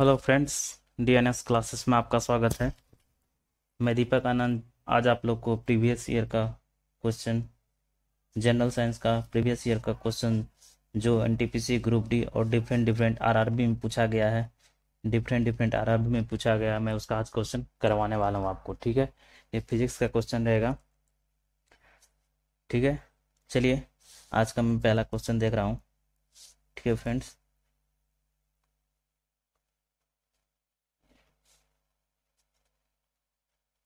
hello friends DNS classes में आपका स्वागत है मैं दीपक आनंद आज आप लोग को प्रीवियस ईयर का क्वेश्चन जनरल साइंस का प्रीवियस ईयर का क्वेश्चन जो एनटीपीसी ग्रुप डी और डिफरेंट डिफरेंट आरआरबी में पूछा गया है डिफरेंट डिफरेंट आरआरबी में पूछा गया मैं उसका आज क्वेश्चन करवाने वाला हूँ आपको ठीक है ये फिजिक्स का क्वेश्चन रहेगा ठीक है चलिए आज का मैं पहला क्वेश्चन देख रहा हूँ ठीक है फ्रेंड्स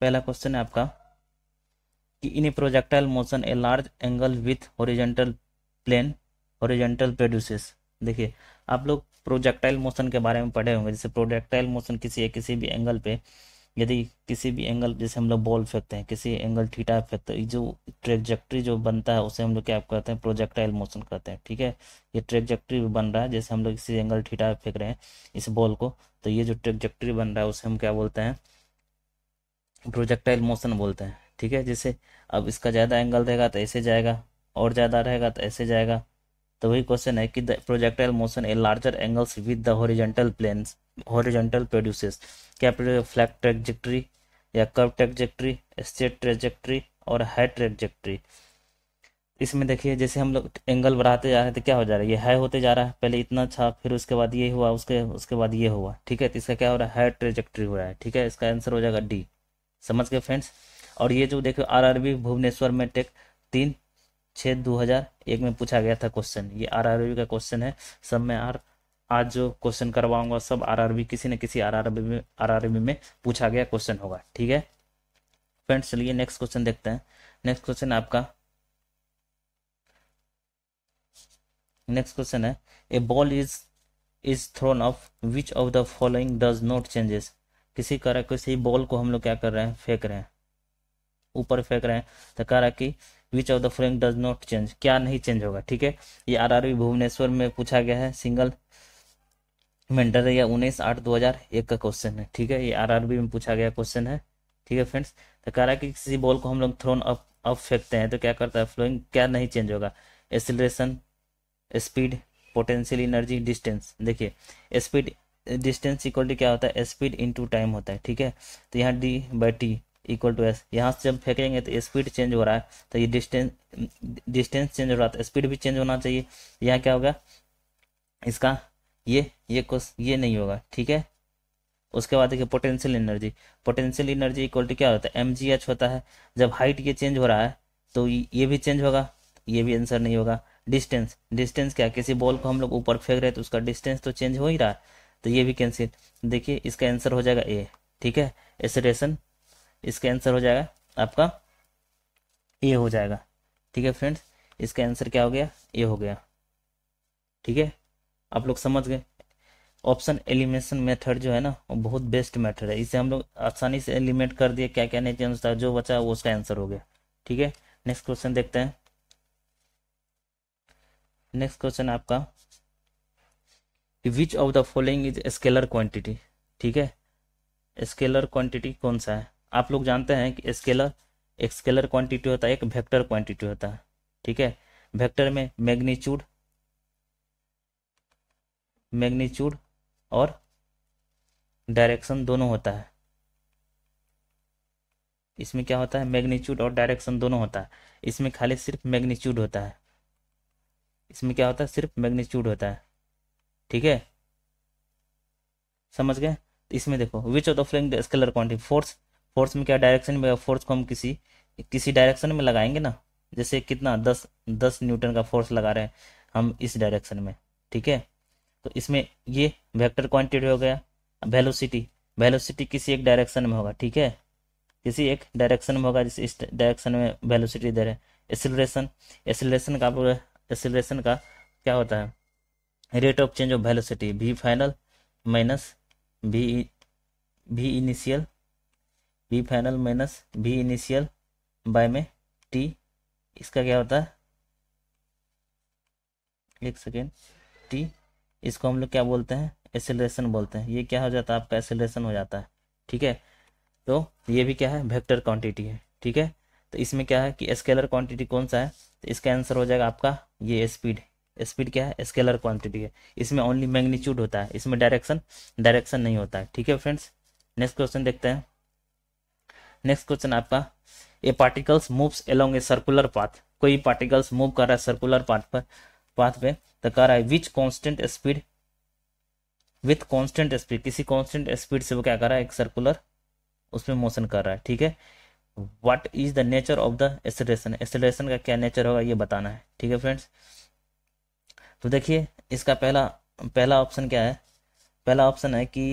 पहला क्वेश्चन है आपका कि in a projectile motion a large angle with horizontal plane horizontal produces देखिए आप लोग प्रोजेक्टाइल मोशन के बारे में पढ़े होंगे जैसे प्रोजेक्टाइल मोशन किसी किसी भी एंगल पे यदि किसी भी एंगल जैसे हम लोग बॉल फेंकते हैं किसी एंगल थीटा फेंकते हैं जो ट्रेजेक्ट्री जो बनता है उसे हम लोग क्या कहते हैं प्रोजेक्टाइल मोशन कहते हैं ठीक है ये ट्रेजेक्ट्री बन रहा है जैसे हम लोग किसी एंगल थीटा फेंक रहे हैं इस बॉल को तो ये जो ट्रेजेक्ट्री बन रहा है उसे हम क्या बोलते हैं प्रोजेक्टाइल मोशन बोलते हैं ठीक है जैसे अब इसका ज़्यादा एंगल रहेगा तो ऐसे जाएगा और ज़्यादा रहेगा तो ऐसे जाएगा तो वही क्वेश्चन है कि the projectile motion a larger angles with the horizontal planes horizontal produces क्या फ्लैट ट्रेजेक्ट्री या कर्व ट्रेजेक्ट्री स्ट्रेट ट्रेजेक्ट्री और हाई ट्रेजेक्ट्री इसमें देखिए जैसे हम लोग एंगल बढ़ाते जा रहे हैं तो क्या हो जा रहा है ये हाई होते जा रहा है पहले इतना था फिर उसके बाद ये हुआ उसके उसके बाद ये हुआ ठीक है तो इसका क्या हो रहा है हाई ट्रेजेक्ट्री हो रहा है ठीक है इसका आंसर हो जाएगा डी समझ गए फ्रेंड्स और ये जो देखो आरआरबी भुवनेश्वर में टेक तीन छः दो हज़ार एक में पूछा गया था क्वेश्चन ये बी का क्वेश्चन है सब में आर आज जो क्वेश्चन करवाऊंगा सब आरआरबी किसी न किसी आरआरबी में आरआरबी में पूछा गया क्वेश्चन होगा ठीक है फ्रेंड्स चलिए नेक्स्ट क्वेश्चन देखते हैं नेक्स्ट क्वेश्चन आपका नेक्स्ट क्वेश्चन है a ball is is thrown of which of the following does not changes किसी है किसी बॉल को हम लोग क्या कर रहे हैं फेंक रहे हैं ऊपर फेंक रहे हैं तो कह रहा है कि which of the frame does not change क्या नहीं चेंज होगा ठीक है ये आरआरबी भुवनेश्वर में पूछा गया है सिंगल मेंटर या उन्नीस आठ दो हजार एक का क्वेश्चन है ठीक है ये आरआरबी में पूछा गया क्वेश्चन है ठीक है फ्रेंड्स तो कह रहा है कि किसी बॉल को हम लोग थ्रोन अप अप फेंकते हैं तो क्या करता है फ्लोइंग क्या नहीं चेंज होगा acceleration speed potential energy distance देखिए स्पीड डिस्टेंस इक्वल टू क्या होता है स्पीड इंटू टाइम होता है ठीक है तो यहाँ D by T equal to S यहाँ से जब फेंकेंगे तो स्पीड चेंज हो रहा है तो ये डिस्टेंस डिस्टेंस चेंज हो रहा है स्पीड तो भी चेंज होना चाहिए यहाँ क्या होगा इसका ये ये कुछ ये नहीं होगा ठीक है उसके बाद देखिए potential energy potential energy equal to क्या होता है एम जी एच होता है जब हाइट ये चेंज हो रहा है तो ये भी चेंज होगा ये भी आंसर नहीं होगा डिस्टेंस डिस्टेंस क्या किसी बॉल को हम लोग ऊपर फेंक रहे हैं तो उसका डिस्टेंस तो चेंज हो ही रहा है तो ये भी कैंसिल देखिए इसका आंसर हो जाएगा ए ठीक है एसिडेशन इसका आंसर हो जाएगा आपका ए हो जाएगा ठीक है फ्रेंड्स इसका आंसर क्या हो गया ए हो गया ठीक है आप लोग समझ गए ऑप्शन एलिमिनेशन मेथड जो है ना वो बहुत बेस्ट मेथड है इसे हम लोग आसानी से एलिमिनेट कर दिए क्या क्या नहीं चेंज था जो बचा वो उसका आंसर हो गया ठीक है नेक्स्ट क्वेश्चन देखते हैं नेक्स्ट क्वेश्चन आपका कि which of the following is scalar quantity ठीक है स्केलर क्वांटिटी कौन सा है आप लोग जानते हैं कि स्केलर एक स्केलर क्वांटिटी होता है एक वेक्टर क्वांटिटी होता है ठीक है वेक्टर में मैग्नीट्यूड मैग्नीट्यूड और डायरेक्शन दोनों होता है इसमें क्या होता है मैग्नीट्यूड और डायरेक्शन दोनों होता है इसमें खाली सिर्फ मैग्नीट्यूड होता है इसमें क्या होता है सिर्फ मैग्नीट्यूड होता है ठीक है समझ गए तो इसमें देखो which of the following scalar quantity force force में क्या डायरेक्शन में फोर्स को हम किसी किसी डायरेक्शन में लगाएंगे ना जैसे कितना दस दस न्यूटन का फोर्स लगा रहे हैं हम इस डायरेक्शन में ठीक है तो इसमें ये वेक्टर क्वांटिटी हो गया वेलोसिटी वेलोसिटी किसी एक डायरेक्शन में होगा ठीक है किसी एक डायरेक्शन में होगा जिस इस डायरेक्शन में वेलोसिटी दे रहे हैं एसिलेशन एसिलेशन का एसिलेशन का क्या होता है rate of change of velocity v final minus v v initial v final minus v initial by में टी इसका क्या होता है एक सेकेंड टी इसको हम लोग क्या बोलते हैं एसेलरेशन बोलते हैं ये क्या हो जाता है आपका एसेलरेशन हो जाता है ठीक है तो ये भी क्या है वेक्टर क्वांटिटी है ठीक है तो इसमें क्या है कि स्केलर क्वांटिटी कौन सा है तो इसका आंसर हो जाएगा आपका ये स्पीड स्पीड क्या है स्केलर क्वांटिटी है इसमें ओनली मैग्नीट्यूड होता है इसमें डायरेक्शन डायरेक्शन नहीं होता है ठीक है फ्रेंड्स नेक्स्ट क्वेश्चन देखते हैं नेक्स्ट क्वेश्चन आपका a particles moves along a circular path कोई पार्टिकल्स मूव कर रहा है सर्कुलर पाथ पर पाथ पे तो कह रहा है which constant speed with constant speed किसी कॉन्स्टेंट स्पीड से वो क्या कर रहा है एक सर्कुलर उसमें मोशन कर रहा है ठीक है what is the nature of the acceleration acceleration का क्या नेचर होगा ये बताना है ठीक है फ्रेंड्स तो देखिए इसका पहला पहला ऑप्शन क्या है पहला ऑप्शन है कि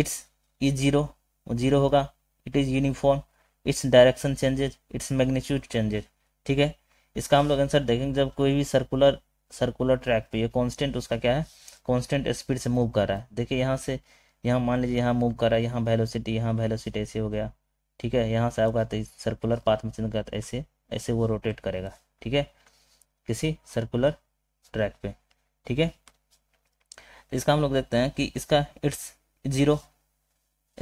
इट्स इज ज़ीरो ज़ीरो होगा it is uniform its direction changes its magnitude changes ठीक है इसका हम लोग आंसर देखेंगे जब कोई भी सर्कुलर सर्कुलर ट्रैक पे ये कांस्टेंट उसका क्या है कांस्टेंट स्पीड से मूव कर रहा है देखिए यहाँ से यहाँ मान लीजिए यहाँ मूव कर रहा है यहाँ वेलोसिटी यहाँ वेलोसिटी ऐसे हो गया ठीक है यहाँ से आपका तो सर्कुलर पाथ में चल गया ऐसे ऐसे वो रोटेट करेगा ठीक है किसी सर्कुलर ट्रैक पे ठीक है तो इसका हम लोग देखते हैं कि इसका इट्स जीरो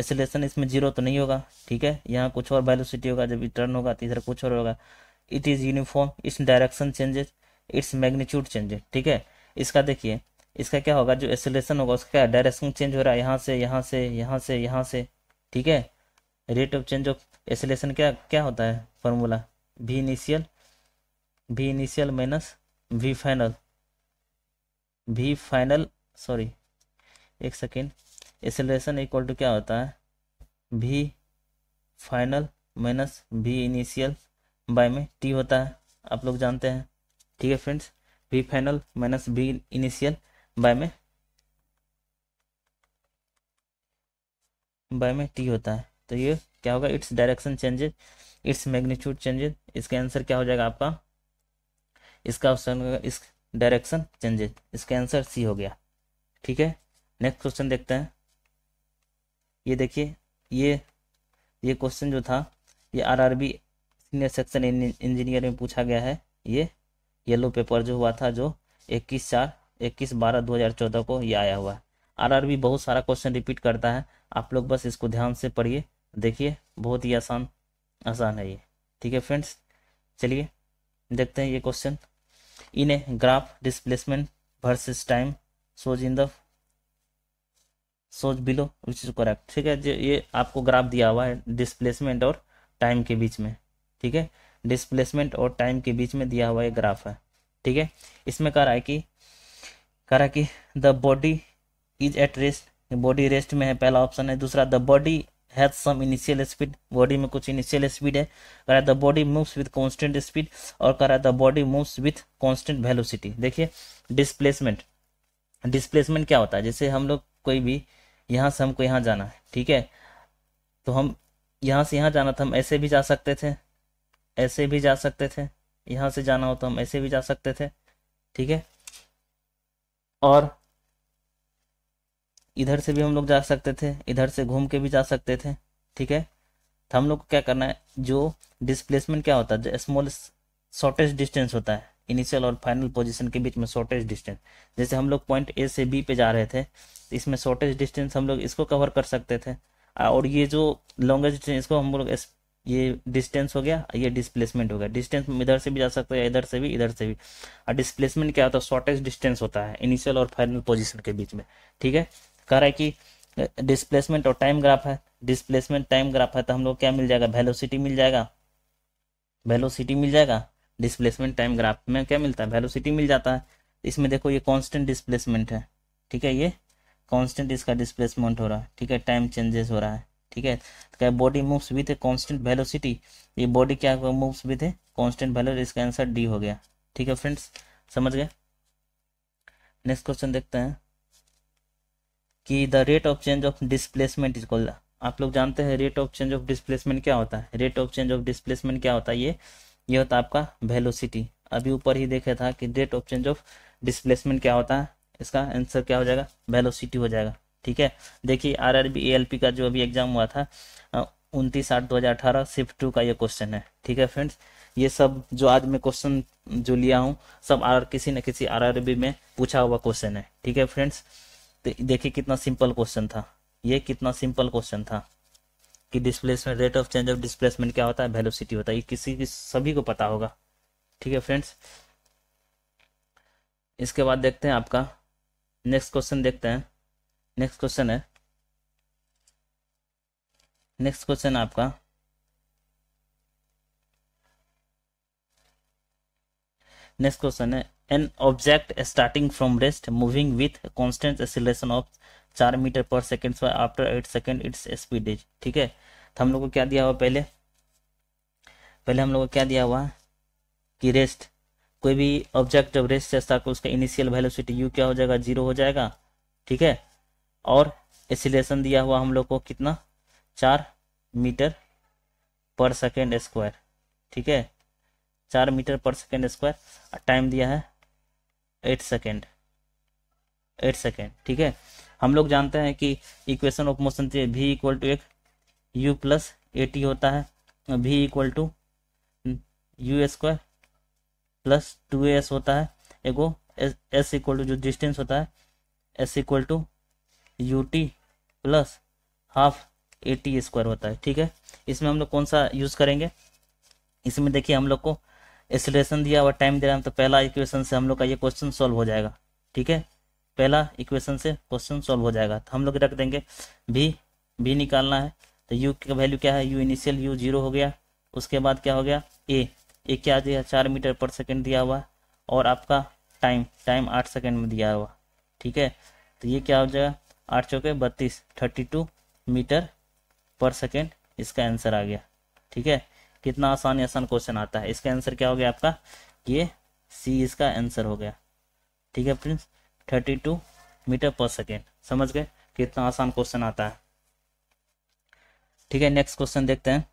एसिलेशन इसमें जीरो तो नहीं होगा ठीक है यहाँ कुछ और वैलोसिटी होगा जब टर्न होगा तो इधर कुछ और होगा it is uniform its direction changes its magnitude changes ठीक है इसका देखिए इसका क्या होगा जो एसिलेशन होगा उसका क्या डायरेक्शन चेंज हो रहा है यहाँ से यहाँ से यहाँ से यहाँ से ठीक है rate of change of acceleration क्या क्या होता है formula v initial v initial minus v final v final sorry एक सेकेंड एक्सेलरेशन इक्वल टू क्या होता है v final minus v initial by में टी होता है आप लोग जानते हैं ठीक है friends v final minus v initial by में बाय में टी होता है तो ये क्या होगा its direction changes its magnitude changes इसका आंसर क्या हो जाएगा आपका इसका ऑप्शन इस डायरेक्शन चेंजेस इसका आंसर सी हो गया ठीक है नेक्स्ट क्वेश्चन देखते हैं ये देखिए ये ये क्वेश्चन जो था ये आरआरबी सीनियर सेक्शन इंजीनियर में पूछा गया है ये येलो पेपर जो हुआ था जो इक्कीस चार इक्कीस बारह दो हज़ार चौदह को ये आया हुआ है आरआरबी बहुत सारा क्वेश्चन रिपीट करता है आप लोग बस इसको ध्यान से पढ़िए देखिए बहुत ही आसान आसान है ये ठीक है फ्रेंड्स चलिए देखते हैं ये question in a graph displacement versus time shows in the shows below which is correct ठीक है ये आपको ग्राफ दिया हुआ है डिस्प्लेसमेंट और टाइम के बीच में ठीक है डिस्प्लेसमेंट और टाइम के बीच में दिया हुआ ये ग्राफ है ठीक है इसमें कह रहा है कि कह रहा है कि the body is at rest body rest में है पहला ऑप्शन है दूसरा the body has some initial speed body में कुछ इनिशियल स्पीड है कह रहा है the body moves with constant speed और कह रहा है the body moves with constant velocity देखिए डिस्प्लेसमेंट डिस्प्लेसमेंट क्या होता है जैसे हम लोग कोई भी यहाँ से हमको यहाँ जाना है ठीक है तो हम यहाँ से यहाँ जाना था हम ऐसे भी जा सकते थे ऐसे भी जा सकते थे यहाँ से जाना हो तो हम ऐसे भी जा सकते थे ठीक है और इधर से भी हम लोग जा सकते थे इधर से घूम के भी जा सकते थे ठीक है तो हम लोग को क्या करना है जो डिस्प्लेसमेंट क्या होता है स्मॉल शॉर्टेज डिस्टेंस होता है इनिशियल और फाइनल पोजीशन के बीच में शॉर्टेज डिस्टेंस जैसे हम लोग पॉइंट ए से बी पे जा रहे थे तो इसमें शॉर्टेज डिस्टेंस हम लोग इसको कवर कर सकते थे और ये जो लॉन्गेस्ट डिस्टेंस इसको हम लोग ये डिस्टेंस हो गया ये डिस्प्लेसमेंट हो गया डिस्टेंस इधर से भी जा सकते हैं इधर से भी इधर से भी और डिस्प्लेसमेंट क्या होता है शॉर्टेज डिस्टेंस होता है इनिशियल और फाइनल पोजिशन के बीच में ठीक है कह रहा है कि डिस्प्लेसमेंट और टाइम ग्राफ है डिस्प्लेसमेंट टाइम ग्राफ है तो हम लोग क्या मिल जाएगा वेलोसिटी मिल जाएगा वेलोसिटी मिल जाएगा डिस्प्लेसमेंट टाइम ग्राफ में क्या मिलता है वेलोसिटी मिल जाता है इसमें देखो ये कांस्टेंट डिस्प्लेसमेंट है ठीक है ये कांस्टेंट इसका डिस्प्लेसमेंट हो रहा है ठीक है टाइम चेंजेस हो रहा है ठीक है तो क्या body moves with a constant velocity ये बॉडी क्या moves with a constant velocity इसका आंसर डी हो गया ठीक है फ्रेंड्स समझ गए नेक्स्ट क्वेश्चन देखते हैं कि the rate of change of displacement is called आप लोग जानते हैं rate of change of displacement क्या होता है rate of change of displacement क्या होता है ये ये होता है आपका वेलोसिटी अभी ऊपर ही देखा था कि rate of change of displacement क्या होता है इसका आंसर क्या हो जाएगा वेलोसिटी हो जाएगा ठीक है देखिए R R B A L P का जो अभी एग्जाम हुआ था उनतीस आठ दो हज़ार अठारह शिफ्ट टू का ये क्वेश्चन है ठीक है फ्रेंड्स ये सब जो आज मैं क्वेश्चन जो लिया हूँ सब आर किसी न किसी आर आर बी में पूछा हुआ क्वेश्चन है ठीक है फ्रेंड्स देखिए कितना सिंपल क्वेश्चन था ये कितना सिंपल क्वेश्चन था कि displacement rate of change of displacement क्या होता है वेलोसिटी होता है ये किसी की सभी को पता होगा ठीक है फ्रेंड्स इसके बाद देखते हैं आपका नेक्स्ट क्वेश्चन देखते हैं नेक्स्ट क्वेश्चन है नेक्स्ट क्वेश्चन आपका नेक्स्ट क्वेश्चन है an object starting from rest moving with constant acceleration of चार metre per second after eight second its speed is ठीक है तो हम लोग को क्या दिया हुआ पहले पहले हम लोग को क्या दिया हुआ कि रेस्ट कोई भी ऑब्जेक्ट जब रेस्ट से स्टार्ट उसका इनिशियल वेलोसिटी यू क्या हो जाएगा जीरो हो जाएगा ठीक है और एसिलेशन दिया हुआ हम लोग को कितना चार मीटर पर सेकेंड स्क्वायर ठीक है चार metre per second square time दिया है एट सेकेंड एट सेकेंड ठीक है हम लोग जानते हैं कि इक्वेशन ऑफ मोशन से भी इक्वल टू एक यू प्लस ए टी होता है v equal to u square plus two s होता है एगो एस एस इक्वल टू जो डिस्टेंस होता है s equal to u t plus half a t square होता है ठीक है इसमें हम लोग कौन सा यूज़ करेंगे इसमें देखिए हम लोग को एसलेशन दिया हुआ टाइम दे रहा है तो पहला इक्वेशन से हम लोग का ये क्वेश्चन सॉल्व हो जाएगा ठीक है पहला इक्वेशन से क्वेश्चन सॉल्व हो जाएगा तो हम लोग रख देंगे भी भी निकालना है तो यू का वैल्यू क्या है यू इनिशियल यू जीरो हो गया उसके बाद क्या हो गया ए ए क्या दिया चार मीटर पर सेकेंड दिया हुआ और आपका टाइम टाइम आठ सेकेंड में दिया हुआ ठीक है तो ये क्या हो जाएगा आठ चौके बत्तीस thirty two metre per second इसका आंसर आ गया ठीक है कितना आसान आसान क्वेश्चन आता है इसका आंसर क्या हो गया आपका ये सी इसका आंसर हो गया ठीक है friends thirty two metre per second समझ गए कितना आसान क्वेश्चन आता है ठीक है नेक्स्ट क्वेश्चन देखते हैं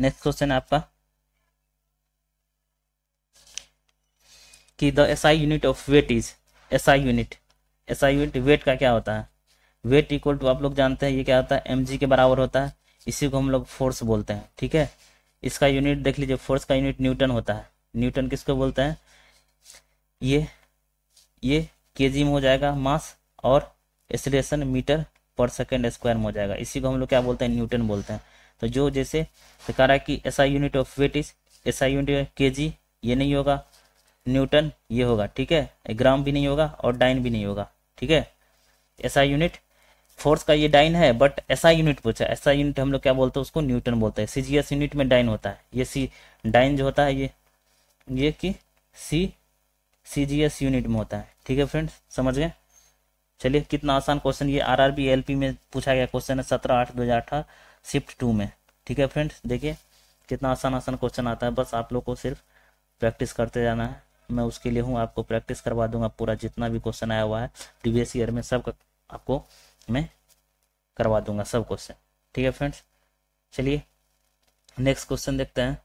नेक्स्ट क्वेश्चन आपका कि the S I unit of weight is S I unit S I unit weight का क्या होता है वेट इक्वल टू आप लोग जानते हैं ये क्या होता है एम के बराबर होता है इसी को हम लोग फोर्स बोलते हैं ठीक है इसका यूनिट देख लीजिए फोर्स का यूनिट न्यूटन होता है न्यूटन किसको बोलते हैं ये ये के में हो जाएगा मास और acceleration metre per second square में हो जाएगा इसी को हम लोग क्या बोलते हैं न्यूटन बोलते हैं तो जो जैसे तो कह रहा है कि SI unit of weight is SI unit k g ये नहीं होगा न्यूटन ये होगा ठीक है ग्राम भी नहीं होगा और डाइन भी नहीं होगा ठीक है ऐसा यूनिट फोर्स का ये डाइन है बट ऐसा यूनिट पूछा ऐसा यूनिट हम लोग क्या बोलते हैं उसको न्यूटन बोलते हैं सीजीएस यूनिट में डाइन होता है ये सी डाइन जो होता है ये ये कि सी सीजीएस यूनिट में होता है ठीक है फ्रेंड्स समझ गए चलिए कितना आसान क्वेश्चन ये आरआरबी एलपी में पूछा गया क्वेश्चन है सत्रह आठ दो हज़ार अठारह शिफ्ट टू में ठीक है फ्रेंड्स देखिए कितना आसान आसान क्वेश्चन आता है बस आप लोग को सिर्फ प्रैक्टिस करते जाना है मैं उसके लिए हूँ आपको प्रैक्टिस करवा दूंगा पूरा जितना भी क्वेश्चन आया हुआ है प्रीवियस ईयर में सब आपको मैं करवा दूंगा सब क्वेश्चन ठीक है फ्रेंड्स चलिए नेक्स्ट क्वेश्चन देखते हैं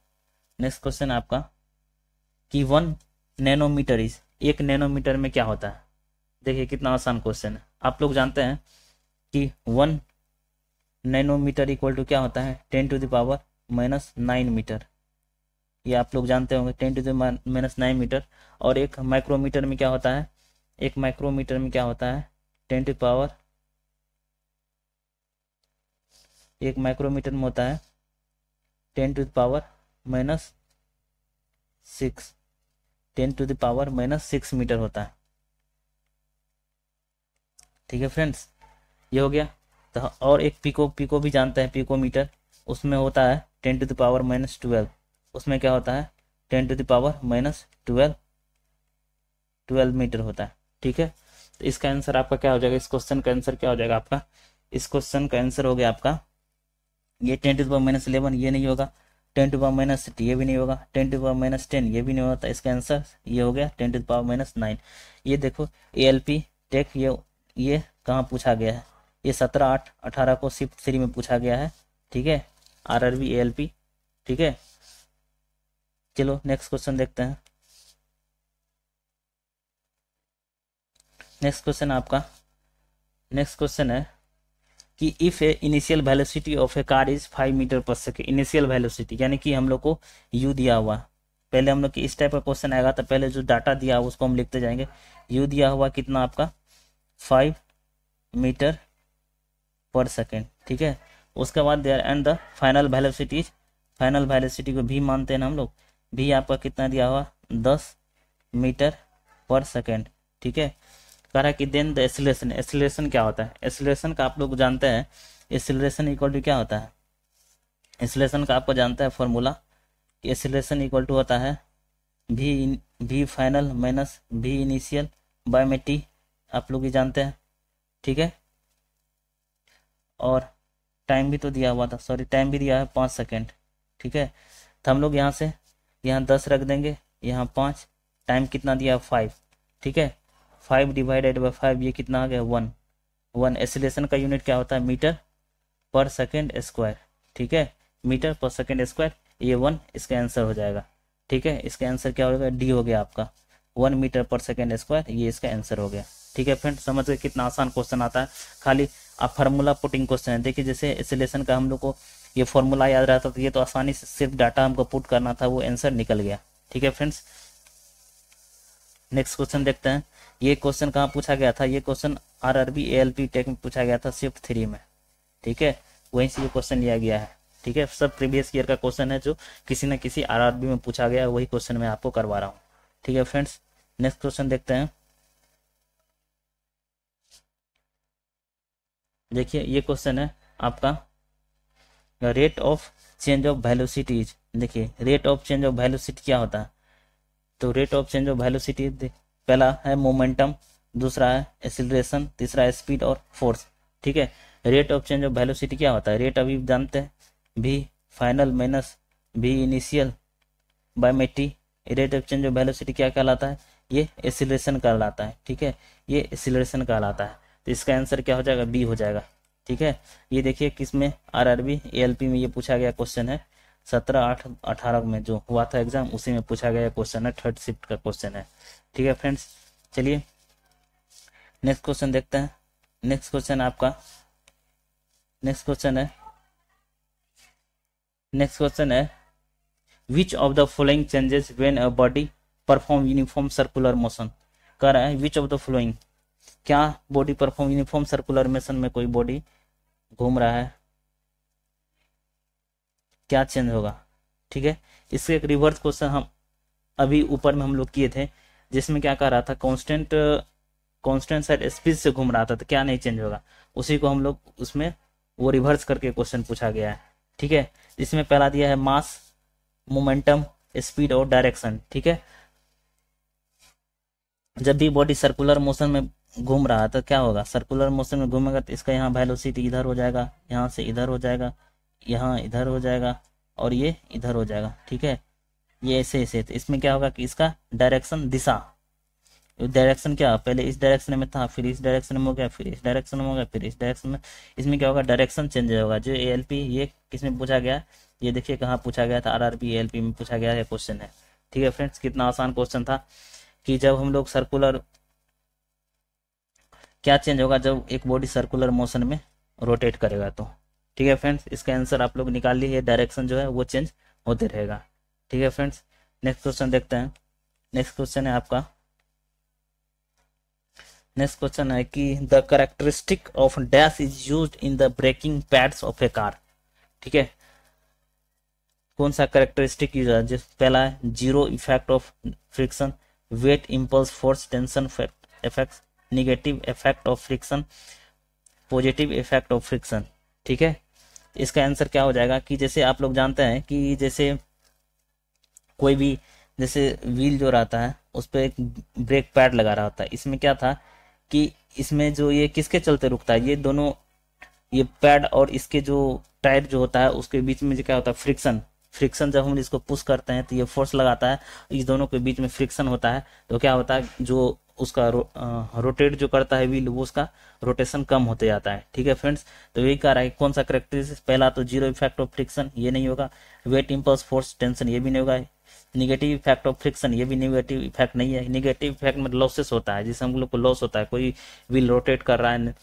नेक्स्ट क्वेश्चन आपका कि वन नैनोमीटर इज एक नैनोमीटर में क्या होता है देखिए कितना आसान क्वेश्चन है आप लोग जानते हैं कि वन नैनोमीटर इक्वल टू क्या होता है ten to the power minus nine metre ये आप लोग जानते होंगे ten to the minus nine metre और एक माइक्रोमीटर में क्या होता है एक माइक्रोमीटर में क्या होता है टेन टू पावर एक माइक्रोमीटर में होता है ten to the power minus six ten to the power minus six metre होता है ठीक है फ्रेंड्स ये हो गया तो और एक पीको पीको भी जानते हैं पीको मीटर उसमें होता है ten to the power minus twelve उसमें क्या होता है ten to the power minus twelve twelve metre होता है ठीक है तो इसका आंसर आपका क्या हो जाएगा इस क्वेश्चन का आंसर क्या हो जाएगा आपका इस क्वेश्चन का आंसर हो गया आपका ये ten to power minus eleven ये नहीं होगा टेन टू पावर माइनस ये भी नहीं होगा ten to power minus ten ये भी नहीं होता तो इसका आंसर ये हो गया ten to power minus nine ये देखो ए एल पी टेक ये ये कहाँ पूछा गया है ये सत्रह आठ अठारह को शिफ्ट थ्री में पूछा गया है ठीक है R R B A L P ठीक है चलो नेक्स्ट क्वेश्चन देखते हैं नेक्स्ट क्वेश्चन आपका नेक्स्ट क्वेश्चन है कि if a initial velocity of a car is five metre per second initial velocity यानी कि हम लोग को यू दिया हुआ पहले हम लोग की इस टाइप का क्वेश्चन आएगा तो पहले जो डाटा दिया हुआ उसको हम लिखते जाएंगे यू दिया हुआ कितना आपका फाइव मीटर पर सेकेंड ठीक है उसके बाद there and the final velocity final velocity को भी मानते हैं हम लोग भी आपका कितना दिया हुआ दस मीटर पर सेकेंड ठीक है कह रहा है कि देन द एसिलेशन एसिलेशन क्या होता है एसिलेशन का आप लोग जानते हैं एसिलेशन इक्वल टू क्या होता है एसिलेशन का आपको जानता है फॉर्मूला कि एसिलेशन इक्वल टू होता है v v final minus v initial by में टी आप लोग ही जानते हैं ठीक है और टाइम भी तो दिया हुआ था सॉरी टाइम भी दिया है पाँच सेकेंड ठीक है तो हम लोग यहाँ से यहाँ दस रख देंगे यहाँ पाँच टाइम कितना दिया फाइव ठीक है फाइव डिवाइडेड बाई फाइव ये कितना आ गया वन वन एसिलेशन का यूनिट क्या होता है मीटर पर सेकेंड स्क्वायर ठीक है मीटर पर सेकेंड स्क्वायर ये वन इसका आंसर हो जाएगा ठीक है इसका आंसर क्या होगा डी हो गया आपका one metre per second square ये इसका आंसर हो गया ठीक है फ्रेंड समझ गए कितना आसान क्वेश्चन आता है खाली आप फार्मूला पुटिंग क्वेश्चन है देखिए जैसे एसिलेशन का हम लोग को ये फॉर्मूला याद रहता था ये तो आसानी से सिर्फ डाटा हमको पुट करना था वो आंसर निकल गया ठीक है फ्रेंड्स नेक्स्ट क्वेश्चन देखते हैं ये क्वेश्चन कहाँ पूछा गया था ये question R R B L P tech में पूछा गया था सिर्फ थ्री में ठीक है वहीं से ये क्वेश्चन लिया गया है ठीक है सब प्रीवियस ईयर का क्वेश्चन है जो किसी न किसी आर आर बी में पूछा गया वही क्वेश्चन मैं आपको करवा रहा हूँ ठीक है फ्रेंड्स नेक्स्ट क्वेश्चन देखते हैं देखिए ये क्वेश्चन है आपका rate of change of velocities देखिए rate of change of velocity क्या होता है तो rate of change of velocity पहला है मोमेंटम दूसरा है एसिलेशन तीसरा है स्पीड और फोर्स ठीक है rate of change of velocity क्या होता है रेट अभी जानते हैं v final minus v initial by मेटी rate of change of velocity क्या कहलाता है ये एसिलेशन कहलाता है ठीक है ये एसिलेशन कहलाता है तो इसका आंसर क्या हो जाएगा बी हो जाएगा ठीक है ये देखिए किस में R R B A L P में ये पूछा गया क्वेश्चन है सत्रह आठ अठारह में जो हुआ था एग्जाम उसी में पूछा गया क्वेश्चन है थर्ड शिफ्ट का क्वेश्चन है ठीक है फ्रेंड्स चलिए नेक्स्ट क्वेश्चन देखते हैं नेक्स्ट क्वेश्चन आपका नेक्स्ट क्वेश्चन है नेक्स्ट क्वेश्चन है which of the following changes when a body perform uniform circular motion कह रहा है विच ऑफ द फॉलोइंग क्या body perform uniform circular motion में कोई बॉडी घूम रहा है क्या चेंज होगा ठीक है इसके एक रिवर्स क्वेश्चन हम अभी ऊपर में हम लोग किए थे जिसमें क्या कर रहा था कॉन्स्टेंट कॉन्स्टेंट साइड स्पीड से घूम रहा था तो क्या नहीं चेंज होगा उसी को हम लोग उसमें वो रिवर्स करके क्वेश्चन पूछा गया है ठीक है इसमें पहला दिया है मास मोमेंटम स्पीड और डायरेक्शन ठीक है जब भी बॉडी सर्कुलर मोशन में घूम रहा है तो क्या होगा सर्कुलर मोशन में घूमेगा तो इसका यहाँ वेलोसिटी इधर हो जाएगा यहाँ से इधर हो जाएगा यहाँ इधर हो जाएगा और ये इधर हो जाएगा ठीक है ये ऐसे ऐसे तो इसमें क्या होगा कि इसका डायरेक्शन दिशा डायरेक्शन क्या पहले इस डायरेक्शन में था फिर इस डायरेक्शन में हो गया फिर इस डायरेक्शन में हो गया फिर इस डायरेक्शन में इसमें क्या होगा डायरेक्शन चेंज होगा जो ए ये किस में पूछा गया ये देखिए कहाँ पूछा गया था आर आर में पूछा गया है क्वेश्चन है ठीक है फ्रेंड्स कितना आसान क्वेश्चन था कि जब हम लोग सर्कुलर क्या चेंज होगा जब एक बॉडी सर्कुलर मोशन में रोटेट करेगा तो ठीक है फ्रेंड्स इसका आंसर आप लोग निकाल लीजिए डायरेक्शन जो है वो चेंज होते रहेगा ठीक है फ्रेंड्स नेक्स्ट क्वेश्चन देखते हैं नेक्स्ट क्वेश्चन है आपका नेक्स्ट क्वेश्चन है कि the characteristic of dash is use in the braking pads of a car ठीक है कौन सा करेक्टरिस्टिक यूज है जिस पहला है zero effect of friction weight impulse force tension effect negative effect of friction positive effect of friction ठीक है इसका आंसर क्या हो जाएगा कि जैसे आप लोग जानते हैं कि जैसे कोई भी जैसे व्हील जो रहता है उस पर एक ब्रेक पैड लगा रहा होता है इसमें क्या था कि इसमें जो ये किसके चलते रुकता है ये दोनों ये पैड और इसके जो टायर जो होता है उसके बीच में जो क्या होता है फ्रिक्शन फ्रिक्शन जब हम इसको पुश करते हैं तो ये फोर्स लगाता है इस दोनों के बीच में फ्रिक्शन होता है तो क्या होता है जो उसका रो, आ, रोटेट जो करता है व्हील वो उसका रोटेशन कम होते जाता है ठीक है फ्रेंड्स तो यही कह रहा है कौन सा करेक्टरिस्टिक पहला तो जीरो इफेक्ट ऑफ फ्रिक्शन ये नहीं होगा वेट इम्पल्स फोर्स टेंशन ये भी नहीं होगा निगेटिव इफेक्ट ऑफ फ्रिक्शन ये भी निगेटिव इफेक्ट नहीं है निगेटिव इफेक्ट में लॉसेस होता है जिससे हम लोग को लॉस होता है कोई व्हील रोटेट कर रहा है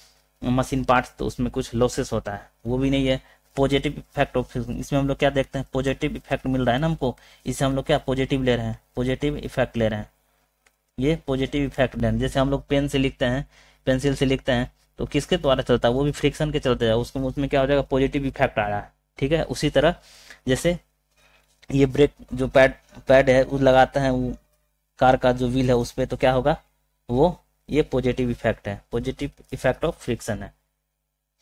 मशीन पार्ट तो उसमें कुछ लॉसेस होता है वो भी नहीं है पॉजिटिव इफेक्ट ऑफ इसमें हम लोग क्या देखते हैं पॉजिटिव इफेक्ट मिल रहा है ना हमको इससे हम लोग क्या पॉजिटिव ले रहे हैं पॉजिटिव इफेक्ट ले रहे हैं ये पॉजिटिव इफेक्ट लेंस जैसे हम लोग पेन से लिखते हैं पेंसिल से लिखते हैं तो किसके द्वारा चलता है वो भी फ्रिक्शन के चलते जाए उसमें उसमें क्या हो जाएगा पॉजिटिव इफेक्ट आ रहा है ठीक है उसी तरह जैसे ये ब्रेक जो पैड पैड है वो लगाते हैं वो कार का जो व्हील है उस पर तो क्या होगा वो ये पॉजिटिव इफेक्ट है पॉजिटिव इफेक्ट ऑफ फ्रिक्शन है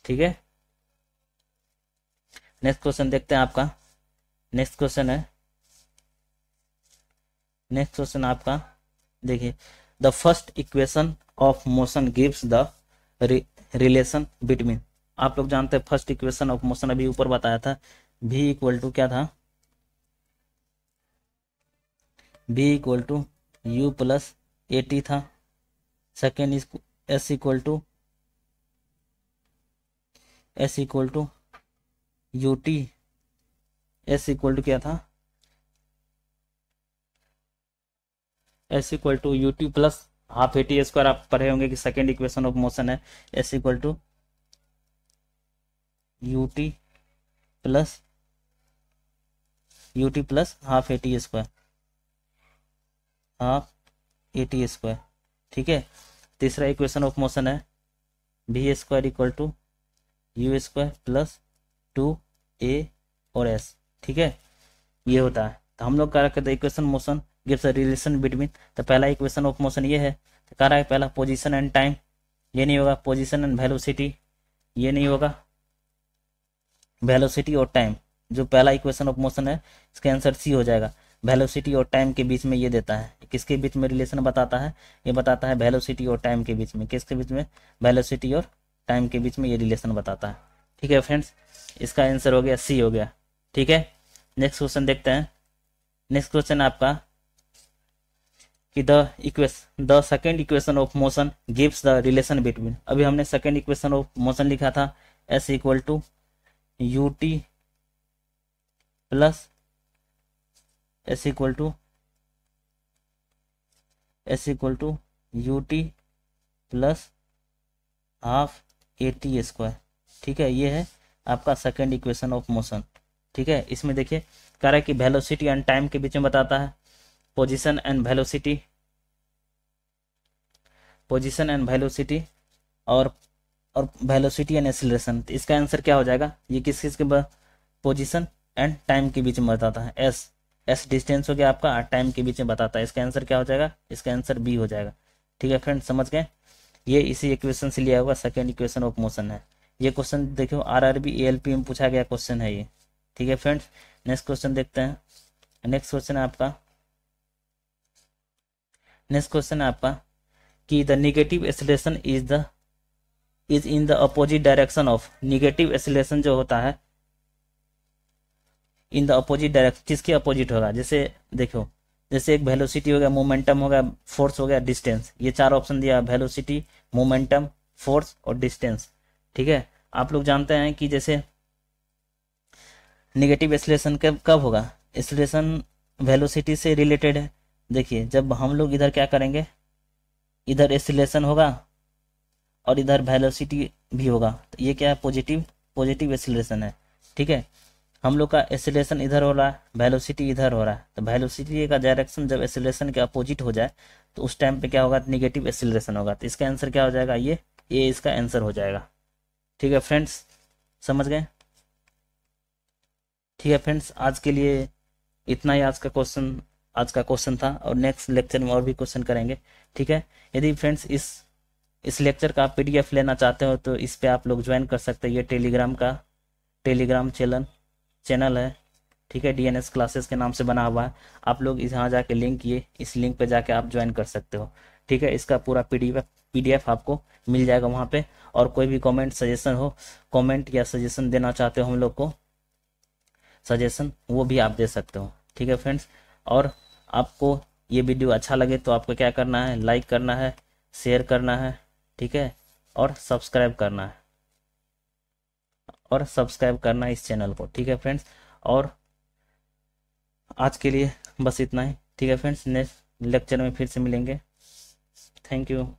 ठीक है नेक्स्ट क्वेश्चन देखते हैं आपका नेक्स्ट क्वेश्चन है नेक्स्ट क्वेश्चन आपका देखिए the first equation of motion gives the relation between आप लोग जानते हैं फर्स्ट इक्वेशन ऑफ मोशन अभी ऊपर बताया था भी इक्वल टू क्या था v equal to u plus a t था second s equal to s equal to u t s equal to क्या था s equal to u t plus half a t square आप पढ़े होंगे कि second equation of motion है s equal to u t plus u t plus half a t square half a t square ठीक है तीसरा equation of motion है B square equal to u square plus two a और s ठीक है ये होता है तो हम लोग क्या रखे थे equation motion gives a relation between तो पहला इक्वेशन ऑफ मोशन ये है तो कह रहा है पहला पोजिशन एंड टाइम ये नहीं होगा पोजिशन एंड वेलोसिटी ये नहीं होगा वेलोसिटी और टाइम जो पहला इक्वेशन ऑफ मोशन है इसका आंसर सी हो जाएगा वेलोसिटी और टाइम के बीच में ये देता है किसके बीच में रिलेशन बताता है ये बताता है वेलोसिटी और टाइम के बीच में किसके बीच में वेलोसिटी और टाइम के बीच में ये रिलेशन बताता है ठीक है फ्रेंड्स इसका आंसर हो गया सी हो गया ठीक है नेक्स्ट क्वेश्चन देखते हैं नेक्स्ट क्वेश्चन आपका कि the equation the second equation of motion gives the relation between अभी हमने सेकेंड इक्वेशन ऑफ मोशन लिखा था s equal to u t plus s equal to s equal to u t plus half a t square ठीक है ये है आपका second equation of motion ठीक है इसमें देखिए कह रहा है कि वेलोसिटी एंड टाइम के बीच में बताता है position and velocity position and velocity और और वेलोसिटी एंड एसिलेशन तो इसका आंसर क्या हो जाएगा ये किस किस के पोजीशन एंड टाइम के बीच में बताता है एस एस डिस्टेंस हो गया आपका टाइम के बीच में बताता है इसका आंसर क्या हो जाएगा इसका आंसर बी हो जाएगा ठीक है फ्रेंड समझ गए ये इसी इक्वेशन से लिया हुआ सेकेंड इक्वेशन ऑफ मोशन है ये क्वेश्चन देखो R R B L P में पूछा गया क्वेश्चन है ये ठीक है फ्रेंड्स नेक्स्ट क्वेश्चन देखते हैं नेक्स्ट क्वेश्चन है आपका नेक्स्ट क्वेश्चन है आपका कि the negative acceleration is the is in the opposite direction of negative acceleration जो होता है इन द अपोजिट डायरेक्शन किसके अपोजिट होगा जैसे देखो जैसे एक वेलोसिटी हो गया मोमेंटम हो गया फोर्स हो गया डिस्टेंस ये चार ऑप्शन दिया वेलोसिटी मोमेंटम फोर्स और डिस्टेंस ठीक है आप लोग जानते हैं कि जैसे निगेटिव एसलेशन कब कब होगा एसलेशन वेलोसिटी से रिलेटेड है देखिए जब हम लोग इधर क्या करेंगे इधर एसिलेशन होगा और इधर वेलोसिटी भी होगा तो ये क्या है पॉजिटिव पॉजिटिव एसिलेशन है ठीक है हम लोग का एसिलेशन इधर हो रहा है वेलोसिटी इधर हो रहा है तो वेलोसिटी का डायरेक्शन जब एसिलेशन के अपोजिट हो जाए तो उस टाइम पे क्या होगा निगेटिव एसिलेशन होगा तो इसका आंसर क्या हो जाएगा ये ये इसका आंसर हो जाएगा ठीक है फ्रेंड्स समझ गए ठीक है फ्रेंड्स आज के लिए इतना ही आज का क्वेश्चन आज का क्वेश्चन था और नेक्स्ट लेक्चर में और भी क्वेश्चन करेंगे ठीक है यदि फ्रेंड्स इस इस लेक्चर का आप पीडीएफ लेना चाहते हो तो इस पर आप लोग ज्वाइन कर सकते हैं ये टेलीग्राम का टेलीग्राम चैनल चैनल है ठीक है डीएनएस क्लासेस के नाम से बना हुआ है आप लोग यहाँ जाके लिंक ये इस लिंक पे जाके आप ज्वाइन कर सकते हो ठीक है इसका पूरा पीडीएफ पीडीएफ आपको मिल जाएगा वहाँ पे और कोई भी कॉमेंट सजेशन हो कॉमेंट या सजेशन देना चाहते हो हम लोग को सजेशन वो भी आप दे सकते हो ठीक है फ्रेंड्स और आपको ये वीडियो अच्छा लगे तो आपको क्या करना है लाइक करना है शेयर करना है ठीक है और सब्सक्राइब करना है और सब्सक्राइब करना है इस चैनल को ठीक है फ्रेंड्स और आज के लिए बस इतना ही ठीक है फ्रेंड्स नेक्स्ट लेक्चर में फिर से मिलेंगे थैंक यू